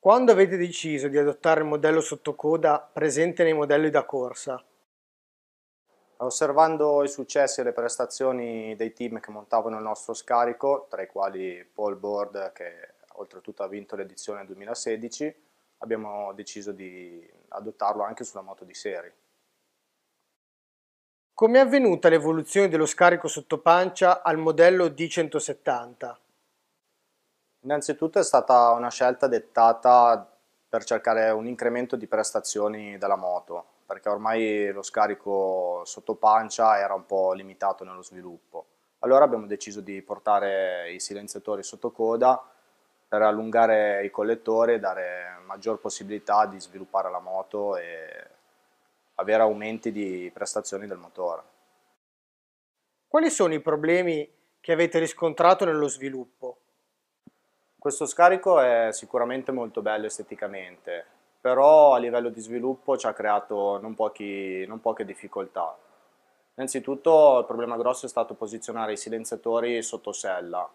Quando avete deciso di adottare il modello sottocoda presente nei modelli da corsa? Osservando i successi e le prestazioni dei team che montavano il nostro scarico, tra i quali Paul Board che oltretutto ha vinto l'edizione 2016, abbiamo deciso di adottarlo anche sulla moto di serie. Come è avvenuta l'evoluzione dello scarico sottopancia al modello D170? Innanzitutto è stata una scelta dettata per cercare un incremento di prestazioni della moto, perché ormai lo scarico sotto pancia era un po' limitato nello sviluppo. Allora abbiamo deciso di portare i silenziatori sotto coda per allungare i collettori e dare maggior possibilità di sviluppare la moto e avere aumenti di prestazioni del motore. Quali sono i problemi che avete riscontrato nello sviluppo? Questo scarico è sicuramente molto bello esteticamente, però a livello di sviluppo ci ha creato non, pochi, non poche difficoltà. Innanzitutto il problema grosso è stato posizionare i silenziatori sotto sella,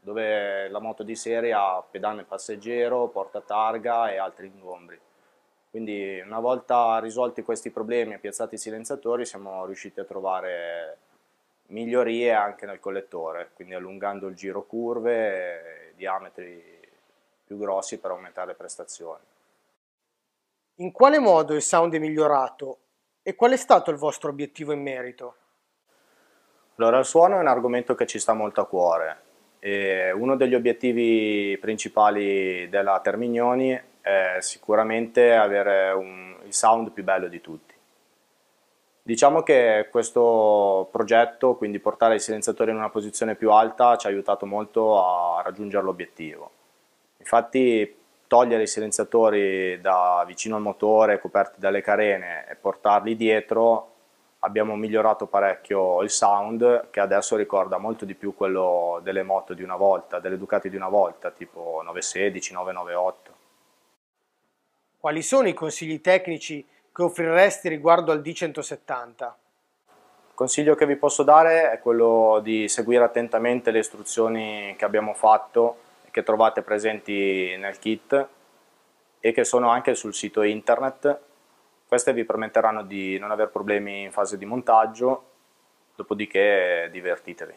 dove la moto di serie ha pedane passeggero, porta targa e altri ingombri. Quindi una volta risolti questi problemi e piazzati i silenziatori siamo riusciti a trovare migliorie anche nel collettore, quindi allungando il giro curve, eh, diametri più grossi per aumentare le prestazioni. In quale modo il sound è migliorato e qual è stato il vostro obiettivo in merito? Allora il suono è un argomento che ci sta molto a cuore e uno degli obiettivi principali della Termignoni è sicuramente avere un, il sound più bello di tutti Diciamo che questo progetto, quindi portare il silenziatore in una posizione più alta, ci ha aiutato molto a raggiungere l'obiettivo. Infatti togliere i silenziatori da vicino al motore, coperti dalle carene e portarli dietro, abbiamo migliorato parecchio il sound che adesso ricorda molto di più quello delle moto di una volta, delle Ducati di una volta, tipo 916, 998. Quali sono i consigli tecnici che offriresti riguardo al D170? Il consiglio che vi posso dare è quello di seguire attentamente le istruzioni che abbiamo fatto e che trovate presenti nel kit e che sono anche sul sito internet. Queste vi permetteranno di non avere problemi in fase di montaggio, dopodiché divertitevi.